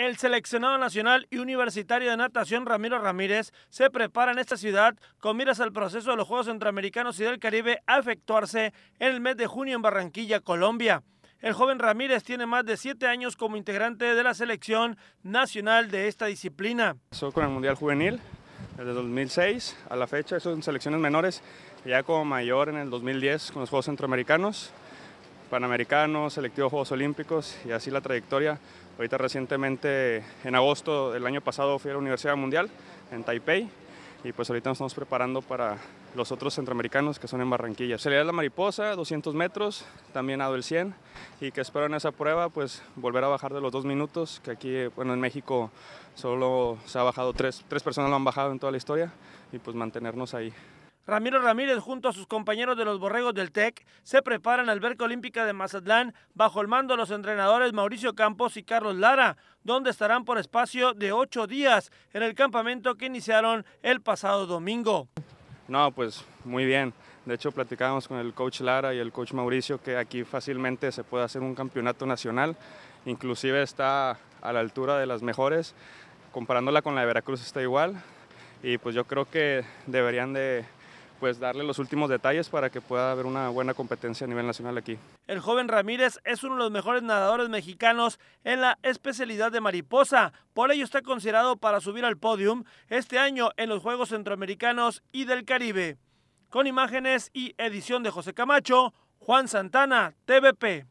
El seleccionado nacional y universitario de natación Ramiro Ramírez se prepara en esta ciudad con miras al proceso de los Juegos Centroamericanos y del Caribe a efectuarse en el mes de junio en Barranquilla, Colombia. El joven Ramírez tiene más de siete años como integrante de la selección nacional de esta disciplina. Soy con el Mundial Juvenil desde 2006 a la fecha, eso en selecciones menores, ya como mayor en el 2010 con los Juegos Centroamericanos. Panamericanos, selectivos Juegos Olímpicos y así la trayectoria. Ahorita recientemente, en agosto del año pasado, fui a la Universidad Mundial en Taipei y pues ahorita nos estamos preparando para los otros centroamericanos que son en Barranquilla. Se le da la mariposa, 200 metros, también dado el 100 y que espero en esa prueba pues volver a bajar de los dos minutos, que aquí, bueno, en México solo se ha bajado tres, tres personas lo han bajado en toda la historia y pues mantenernos ahí. Ramiro Ramírez junto a sus compañeros de los Borregos del TEC se preparan al Alberca Olímpica de Mazatlán bajo el mando de los entrenadores Mauricio Campos y Carlos Lara, donde estarán por espacio de ocho días en el campamento que iniciaron el pasado domingo. No, pues muy bien. De hecho, platicábamos con el coach Lara y el coach Mauricio que aquí fácilmente se puede hacer un campeonato nacional. Inclusive está a la altura de las mejores. Comparándola con la de Veracruz está igual. Y pues yo creo que deberían de pues darle los últimos detalles para que pueda haber una buena competencia a nivel nacional aquí. El joven Ramírez es uno de los mejores nadadores mexicanos en la especialidad de mariposa, por ello está considerado para subir al podium este año en los Juegos Centroamericanos y del Caribe. Con imágenes y edición de José Camacho, Juan Santana, TVP.